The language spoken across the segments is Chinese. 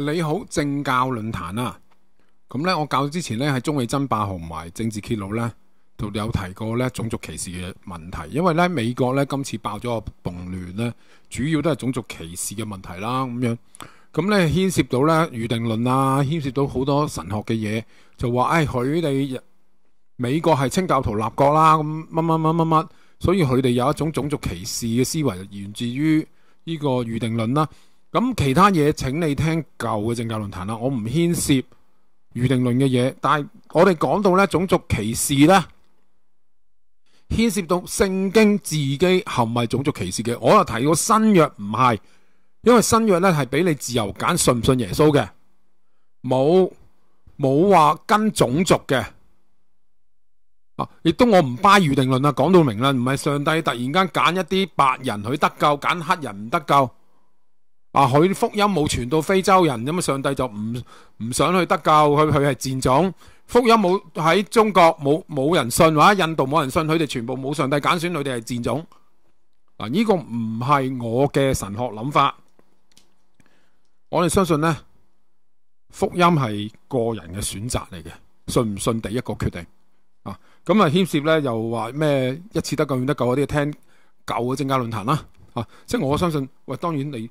你好，政教论坛啊，咁咧，我教之前咧喺中美争霸号，埋政治揭露咧，就有提过咧种族歧视嘅问题。因为咧美国咧今次爆咗个动乱咧，主要都系种族歧视嘅问题啦。咁样，咁咧牵涉到咧预定论啊，牵涉到好多神学嘅嘢，就话唉，佢哋美国系清教徒立国啦，咁乜乜乜乜乜，所以佢哋有一种种族歧视嘅思维，源自于呢个预定论啦。咁其他嘢，请你听旧嘅政教论坛啦，我唔牵涉预定论嘅嘢。但系我哋讲到咧种族歧视咧，牵涉到圣经自己系唔系种族歧视嘅？我又提过新约唔系，因为新约咧系俾你自由拣信唔信耶稣嘅，冇冇话跟种族嘅啊！亦都我唔掰预定论啊，讲到明啦，唔系上帝突然间拣一啲白人佢得救，拣黑人唔得救。啊！佢福音冇传到非洲人，咁啊，上帝就唔唔想去得救佢。佢系贱种福音冇喺中国冇冇人信，者印度冇人信，佢哋全部冇上帝拣选，佢哋系贱种嗱。呢个唔系我嘅神学谂法，我哋相信呢，福音系个人嘅选择嚟嘅，信唔信第一个决定啊。咁啊，牵涉咧又话咩一次得救，永得救嗰啲，听旧嘅正教论坛啦啊。即系我相信喂，当然你。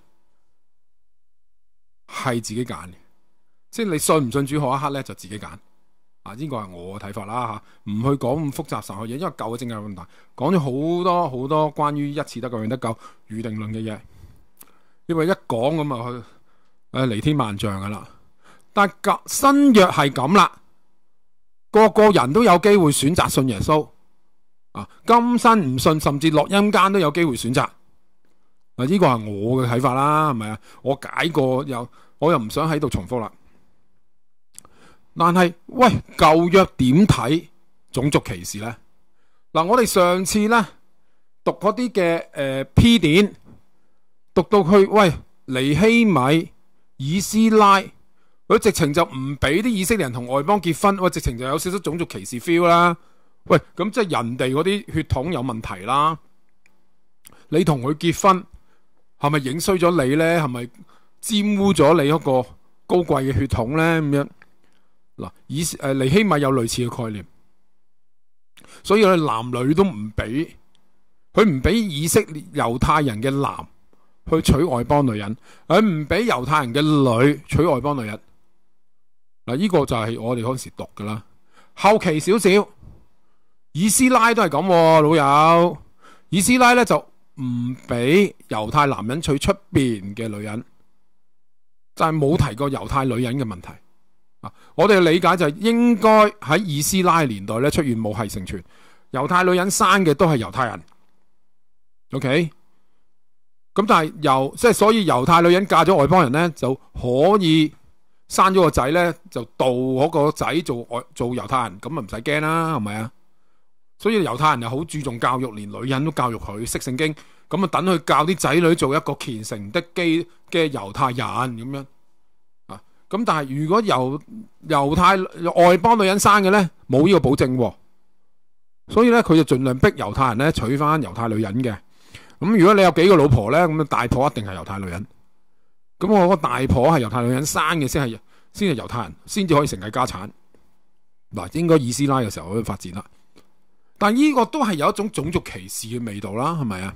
系自己拣嘅，即系你信唔信主，好一刻咧就自己拣。啊，呢个系我嘅睇法啦吓，唔去讲咁复杂神学嘢，因为旧嘅正教咁大，讲咗好多好多关于一次得救永得救预定论嘅嘢，因为一讲咁啊去，诶离天万丈噶啦。但系新约系咁啦，个个人都有机会选择信耶稣。啊，今生唔信，甚至落阴间都有机会选择。嗱，呢个系我嘅睇法啦，系咪啊？我解过有。我又唔想喺度重复啦。但系喂，旧约点睇种族歧视呢？嗱，我哋上次呢读嗰啲嘅诶 P 点，读到去喂尼希米、以斯拉，佢直情就唔俾啲以色列人同外邦结婚，喂直情就有少少种族歧视 feel 啦。喂，咁即系人哋嗰啲血统有问题啦。你同佢结婚系咪影衰咗你呢？系咪？玷污咗你一个高贵嘅血统咧，咁样嗱，以诶尼希米有类似嘅概念，所以咧男女都唔俾佢唔俾以色列犹太人嘅男去娶外邦女人，佢唔俾犹太人嘅女娶外邦女人嗱。呢个就系我哋嗰时读噶啦。后期少少以斯拉都系咁，老友以斯拉咧就唔俾犹太男人娶出边嘅女人。但系冇提过犹太女人嘅问题啊！我哋理解就系应该喺以斯拉年代咧出现武系成全犹太女人生嘅都系犹太人，OK？咁但系犹即系所以犹太女人嫁咗外邦人咧就可以生咗个仔咧就导嗰个仔做外做犹太人咁啊唔使惊啦，系咪啊？所以犹太人又好注重教育，连女人都教育佢识圣经，咁啊等佢教啲仔女做一个虔诚的基嘅犹太人咁样。咁但系如果由犹太外邦女人生嘅呢，冇呢个保证，所以呢，佢就尽量逼犹太人呢娶翻犹太女人嘅。咁如果你有几个老婆呢，咁大婆一定系犹太女人。咁我个大婆系犹太女人生嘅，先系先系犹太人，先至可以承繼家产。嗱，应该以斯拉嘅时候去发展啦。但呢个都系有一种种族歧视嘅味道啦，系咪啊？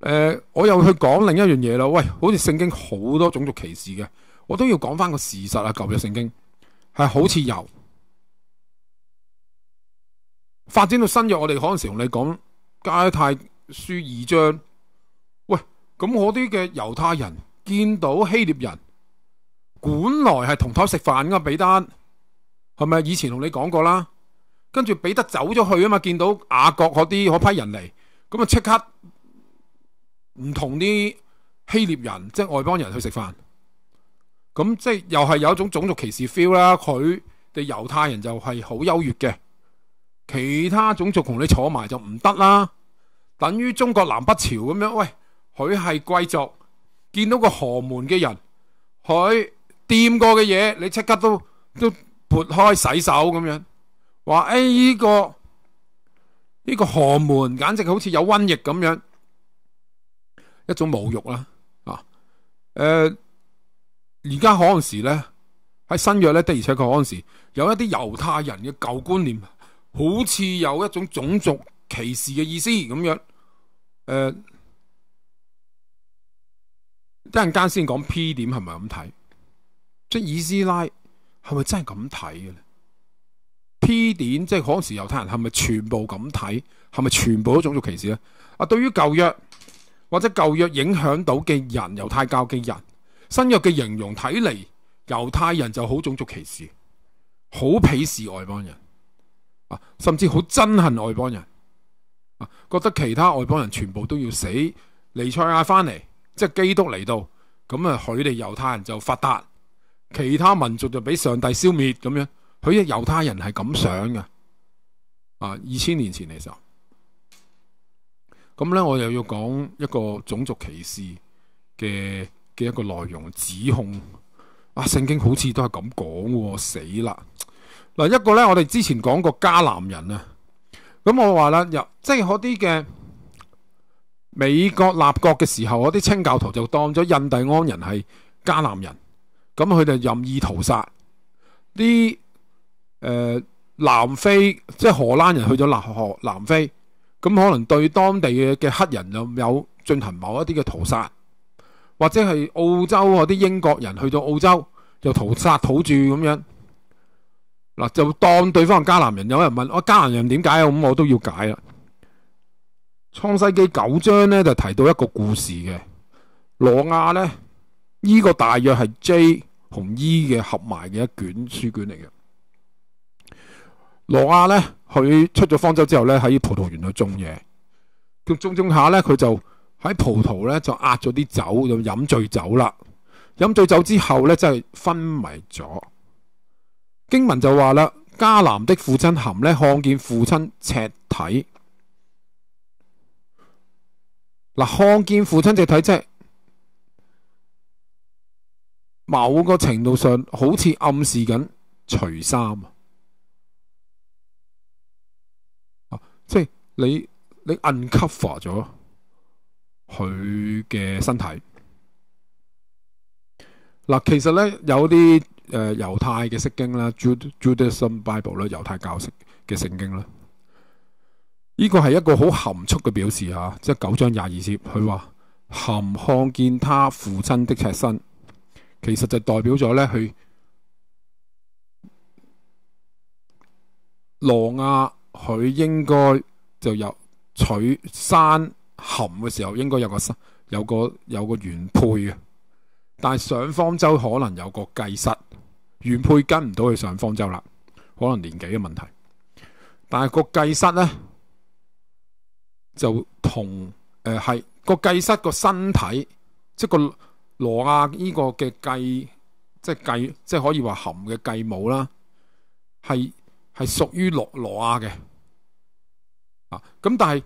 诶，我又去讲另一样嘢啦。喂，好似圣经好多种族歧视嘅。我都要讲翻个事实啊！旧约圣经系好似由发展到新约，我哋可能时同你讲加太书二章。喂，咁我啲嘅犹太人见到希腊人，本来系同台食饭噶，彼得系咪以前同你讲过啦？跟住彼得走咗去啊嘛，见到雅各嗰啲嗰批人嚟，咁啊即刻唔同啲希腊人，即系外邦人去食饭。咁即系又系有一種種族歧視 feel 啦，佢哋猶太人就係好優越嘅，其他種族同你坐埋就唔得啦。等於中國南北朝咁樣，喂，佢係貴族，見到個河門嘅人，佢掂過嘅嘢，你即刻都都撥開洗手咁樣，話诶呢個呢个河門，簡直好似有瘟疫咁樣，一種侮辱啦，啊，誒。而家可阵时咧，喺新约咧，的而且确可阵时有一啲犹太人嘅旧观念，好似有一种种族歧视嘅意思咁样。诶，一阵间先讲 P 点系咪咁睇，即系以斯拉系咪真系咁睇嘅咧？P 点即系可阵时犹太人系咪全部咁睇？系咪全部都种族歧视咧？啊，对于旧约或者旧约影响到嘅人，犹太教嘅人。新約嘅形容睇嚟，猶太人就好種族歧視，好鄙視外邦人，啊，甚至好憎恨外邦人，啊，覺得其他外邦人全部都要死。尼塞亞翻嚟，即係基督嚟到，咁啊，佢哋猶太人就發達，其他民族就俾上帝消滅咁樣。佢哋猶太人係咁想嘅，啊，二千年前嘅時候。咁咧，我又要講一個種族歧視嘅。嘅一个内容指控啊，圣经好似都系咁讲，死啦！嗱，一个呢，我哋之前讲过迦南人啊，咁我话啦，又即系嗰啲嘅美国立国嘅时候，嗰啲清教徒就当咗印第安人系迦南人，咁佢哋任意屠杀啲诶南非，即系荷兰人去咗南南非，咁可能对当地嘅嘅黑人有有进行某一啲嘅屠杀。或者係澳洲啊，啲英國人去到澳洲就屠殺土著咁樣嗱，就當對方係加南人。有人問我加南人點解啊？咁我都要解啦。創世記九章咧就提到一個故事嘅羅亞咧，依個大約係 J 同 E 嘅合埋嘅一卷書卷嚟嘅。羅亞咧，佢出咗方舟之後咧，喺葡萄園度種嘢，咁種種下咧，佢就。喺葡萄咧就压咗啲酒，就饮醉酒啦。饮醉酒之后咧，真系昏迷咗。经文就话啦，迦南的父亲含咧看见父亲赤体，嗱，看见父亲赤体，即系某个程度上好似暗示紧除衫啊，即系你你 uncover 咗。佢嘅身体嗱，其实咧有啲诶犹太嘅圣经啦 j u d a i s m Bible 啦，犹太教式嘅圣经啦，呢个系一个好含蓄嘅表示吓，即系九章廿二节，佢话含看见他父亲的赤身，其实就代表咗咧佢罗亚，佢应该就有取山。含嘅时候应该有個身有个有个原配嘅，但系上方舟可能有个祭失，原配跟唔到去上方舟啦，可能年纪嘅问题。但系个祭失咧就同诶系个祭失个身体，即系个罗亚呢个嘅祭，即系祭，即系可以话含嘅祭母啦，系系属于羅罗亚嘅啊。咁但系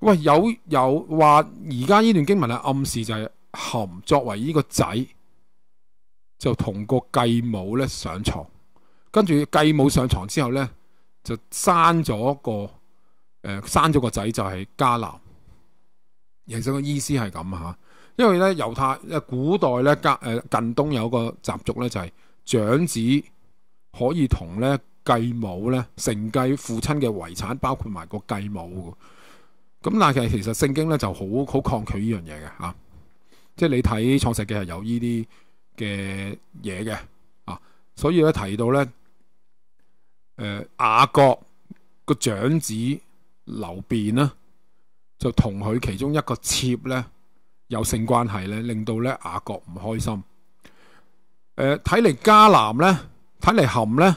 喂，有有话而家呢段经文系暗示就系含作为呢个仔就同个继母咧上床，跟住继母上床之后咧就生咗个诶生咗个仔就系迦南。其实个意思系咁吓，因为咧犹太诶古代咧加诶近东有个习俗咧就系长子可以同咧继母咧承继父亲嘅遗产，包括埋个继母。咁但系其实圣经咧就好好抗拒呢样嘢嘅吓，即系你睇创世纪系有呢啲嘅嘢嘅啊，所以咧提到咧，诶雅各个长子流便呢，就同佢其中一个妾咧有性关系咧，令到咧雅各唔开心。诶睇嚟迦南咧，睇嚟含咧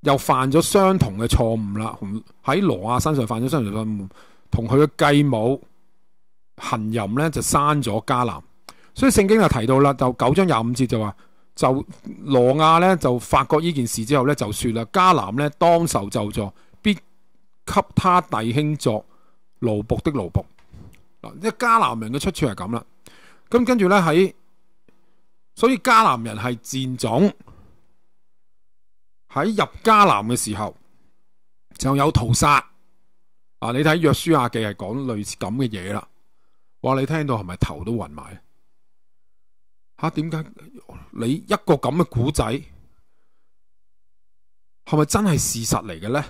又犯咗相同嘅错误啦，喺罗亚身上犯咗相同嘅错误。同佢嘅继母行淫咧，就删咗迦南。所以圣经就提到啦，就九章廿五节就话，就罗亚咧就发觉呢件事之后咧，就说啦，迦南咧当受咒助，必给他弟兄作奴仆的奴仆。嗱，呢迦南人嘅出处系咁啦。咁跟住咧喺，所以迦南人系战种。喺入迦南嘅时候就有屠杀。啊！你睇《约书亚记》系讲类似咁嘅嘢啦，哇，你听到系咪头都晕埋？吓，点解你一个咁嘅古仔，系咪真系事实嚟嘅咧？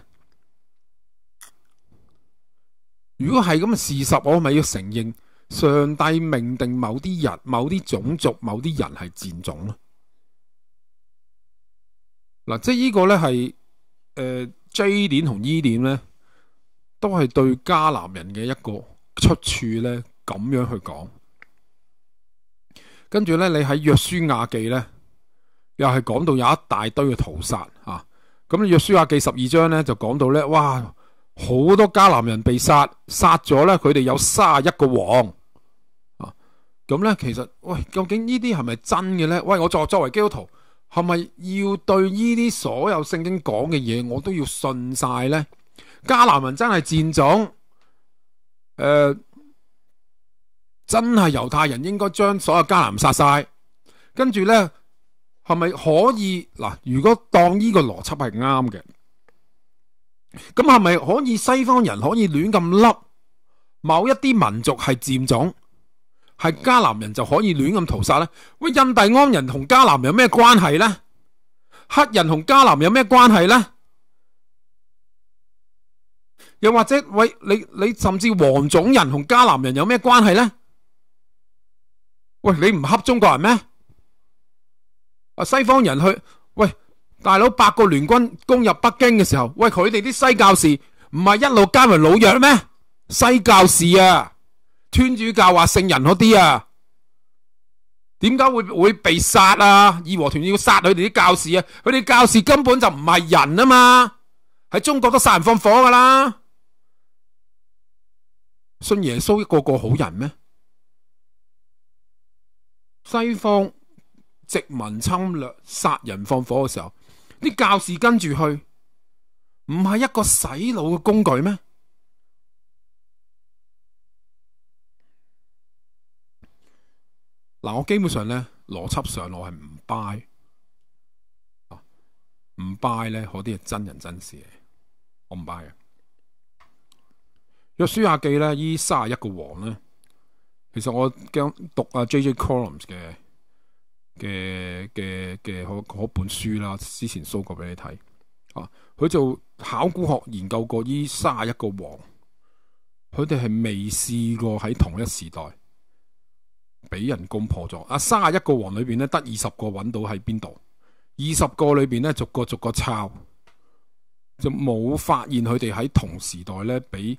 如果系咁嘅事实，我咪要承认上帝命定某啲人、某啲种族、某啲人系贱种咯。嗱，即系呢个咧系诶 J 点同 E 点咧。都系对迦南人嘅一个出处呢咁样去讲。跟住呢，你喺约书亚记呢，又系讲到有一大堆嘅屠杀啊。咁约书亚记十二章呢，就讲到呢：「哇，好多迦南人被杀，杀咗呢，佢哋有卅一个王啊。咁呢，其实喂，究竟呢啲系咪真嘅呢？喂，我作作为基督徒，系咪要对呢啲所有圣经讲嘅嘢，我都要信晒呢？加南人真系贱种，诶，真系犹太人应该将所有加南杀晒，跟住咧系咪可以嗱？如果当呢个逻辑系啱嘅，咁系咪可以西方人可以乱咁笠某一啲民族系贱种，系加南人就可以乱咁屠杀咧？喂，印第安人同加南有咩关系咧？黑人同加南有咩关系咧？又或者喂你你甚至黄种人同迦南人有咩关系咧？喂，你唔恰中国人咩？啊，西方人去喂大佬，八国联军攻入北京嘅时候，喂佢哋啲西教士唔系一路加为老弱咩？西教士啊，天主教话圣人嗰啲啊，点解会会被杀啊？义和团要杀佢哋啲教士啊？佢哋教士根本就唔系人啊嘛，喺中国都杀人放火噶啦。信耶稣一个个好人咩？西方殖民侵略、杀人放火嘅时候，啲教士跟住去，唔系一个洗脑嘅工具咩？嗱，我基本上咧逻辑上我系唔 buy，唔 buy 咧，嗰啲系真人真事嚟，我唔 buy 嘅。《书亚记》咧，依三廿一个王咧，其实我惊读阿 J. J. Collins 嘅嘅嘅嘅嗰本书啦。之前 show 过俾你睇啊，佢就考古学研究过依三廿一个王，佢哋系未试过喺同一时代俾人攻破咗啊。三廿一个王里边咧，得二十个搵到喺边度，二十个里边咧，逐个逐个抄就冇发现佢哋喺同时代咧俾。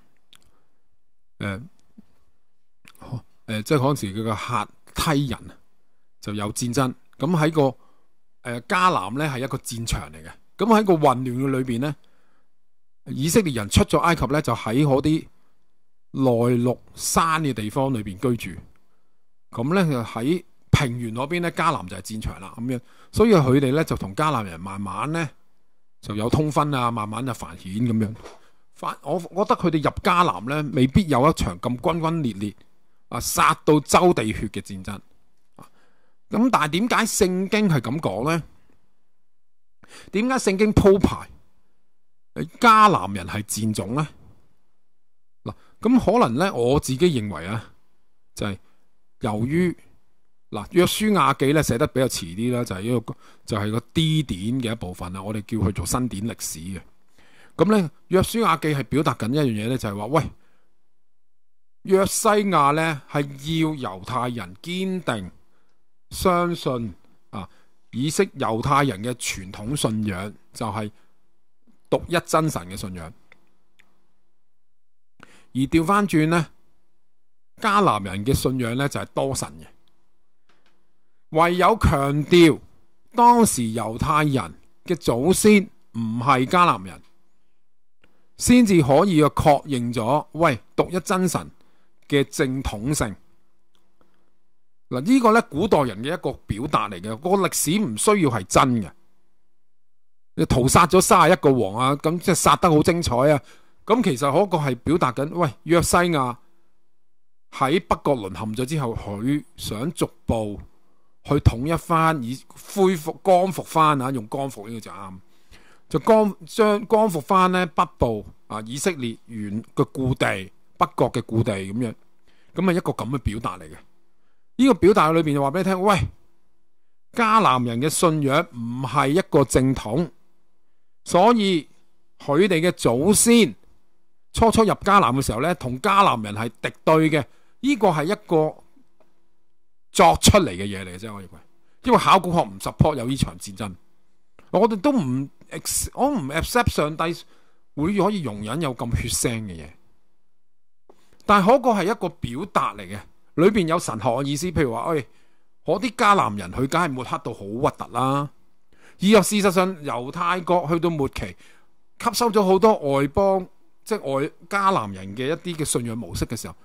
诶，诶，即系嗰时佢个客梯人就有战争，咁喺个诶迦南咧系一个战场嚟嘅，咁喺个混乱嘅里边咧，以色列人出咗埃及咧就喺嗰啲内陆山嘅地方里边居住，咁咧就喺平原嗰边咧迦南就系战场啦咁样，所以佢哋咧就同迦南人慢慢咧就有通婚啊，慢慢就繁衍咁样。我我觉得佢哋入迦南咧，未必有一场咁轰轰烈烈啊，杀到周地血嘅战争。咁但系点解圣经系咁讲咧？点解圣经铺排迦南人系战种咧？嗱，咁可能咧，我自己认为啊，就系由于嗱《约书亚记》咧写得比较迟啲啦，就系一个就系个 D 典嘅一部分啊，我哋叫佢做新典历史嘅。咁咧，《约书亚记》系表达紧一样嘢咧，就系话喂约西亚咧系要犹太人坚定相信啊，以识犹太人嘅传统信仰就系独一真神嘅信仰。而调翻转咧，迦南人嘅信仰咧就系多神嘅。唯有强调当时犹太人嘅祖先唔系迦南人。先至可以嘅確認咗，喂，獨一真神嘅正統性。嗱，呢個咧古代人嘅一個表達嚟嘅，個歷史唔需要係真嘅。屠殺咗三十一個王啊，咁即係殺得好精彩啊！咁其實嗰個係表達緊，喂，約西亞喺北國沦陷咗之後，佢想逐步去統一翻，以恢復光复翻啊，用光复呢個就啱。就光将光复翻咧北部啊，以色列原嘅故地、北国嘅故地咁樣，咁啊一個咁嘅表達嚟嘅。呢個表達裏边就話俾你聽，喂，迦南人嘅信仰唔係一個正統，所以佢哋嘅祖先初初入迦南嘅時候咧，同迦南人係敵對嘅。呢個係一個作出嚟嘅嘢嚟嘅啫，我认為，因為考古學唔 support 有呢場戰爭，我哋都唔。我唔 accept 上帝会可以容忍有咁血腥嘅嘢，但系嗰个系一个表达嚟嘅，里边有神学嘅意思。譬如话，喂，嗰啲迦南人佢梗系抹黑到好核突啦。而若事实上，犹太国去到末期，吸收咗好多外邦，即系外迦南人嘅一啲嘅信仰模式嘅时候，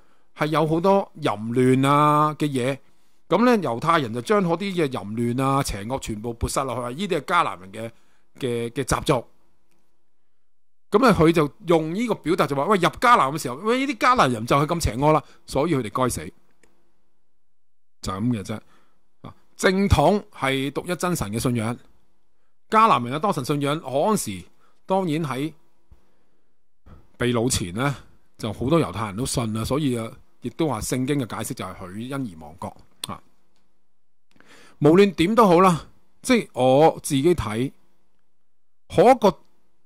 系有好多淫乱啊嘅嘢。咁咧，犹太人就将嗰啲嘅淫乱啊、邪恶全部抹晒落去，呢啲系迦南人嘅。嘅嘅習俗，咁啊佢就用呢個表達就話：喂，入迦南嘅時候，喂呢啲迦南人就係咁邪恶啦，所以佢哋該死，就咁嘅啫。啊，正統係獨一真神嘅信仰，迦南人嘅多神信仰。可安時當然喺被掳前呢，就好多猶太人都信啦，所以啊，亦都話聖經嘅解釋就係佢因而亡國啊。無論點都好啦，即系我自己睇。个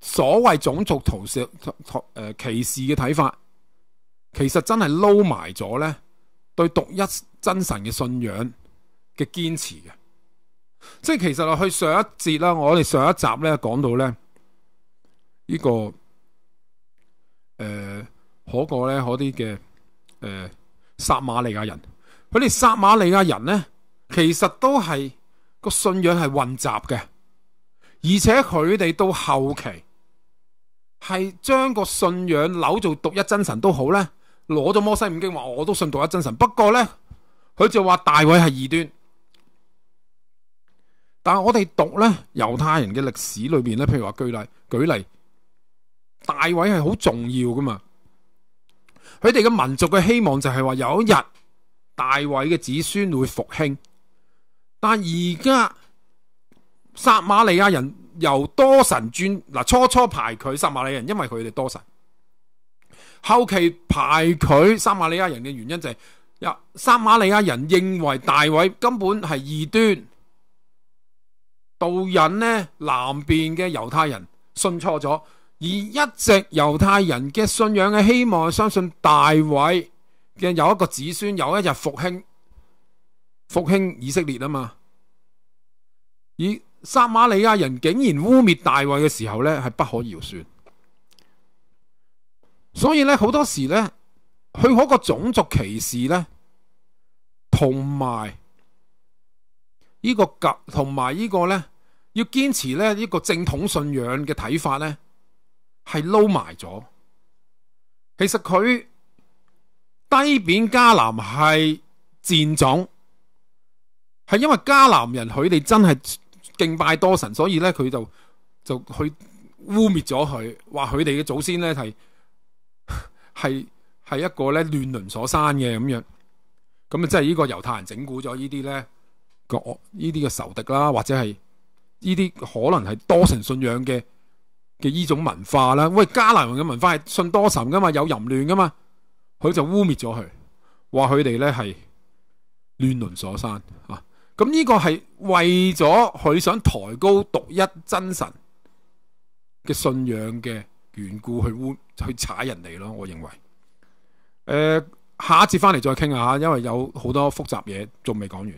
所谓种族屠视、歧诶歧视嘅睇法，其实真系捞埋咗咧。对独一真神嘅信仰嘅坚持嘅，即系其实去上一节啦，我哋上一集咧讲到咧呢个诶个咧啲嘅诶撒玛利亚人，佢哋撒玛利亚人咧其实都系个信仰系混杂嘅。而且佢哋到后期系将个信仰扭做独一真神都好咧，攞咗摩西五经话我都信独一真神。不过咧，佢就话大卫系二端。但系我哋读咧犹太人嘅历史里边咧，譬如话举例举例，大卫系好重要噶嘛。佢哋嘅民族嘅希望就系话有一日大卫嘅子孙会复兴。但而家。撒马利亚人由多神转嗱，初初排佢撒马利亚人，因为佢哋多神。后期排佢撒马利亚人嘅原因就系，一撒马利亚人认为大卫根本系异端，导引呢南边嘅犹太人信错咗，而一直犹太人嘅信仰嘅希望相信大卫嘅有一个子孙有一日复兴，复兴以色列啊嘛，而。撒玛利亚人竟然污蔑大卫嘅时候咧，系不可饶恕。所以咧，好多时咧，佢嗰个种族歧视咧，同埋呢个及同埋呢个咧，要坚持咧呢个正统信仰嘅睇法咧，系捞埋咗。其实佢低贬迦南系贱种，系因为迦南人佢哋真系。敬拜多神，所以咧佢就就去污蔑咗佢，话佢哋嘅祖先咧系系系一个咧乱伦所生嘅咁样，咁啊即系呢个犹太人整蛊咗呢啲咧个呢啲嘅仇敌啦，或者系呢啲可能系多神信仰嘅嘅呢种文化啦，喂加拿人嘅文化系信多神噶嘛，有淫乱噶嘛，佢就污蔑咗佢，话佢哋咧系乱伦所生啊。咁呢個係為咗佢想抬高獨一真神嘅信仰嘅緣故去污去踩人哋咯，我認為。誒下一節翻嚟再傾下，因為有好多複雜嘢仲未講完。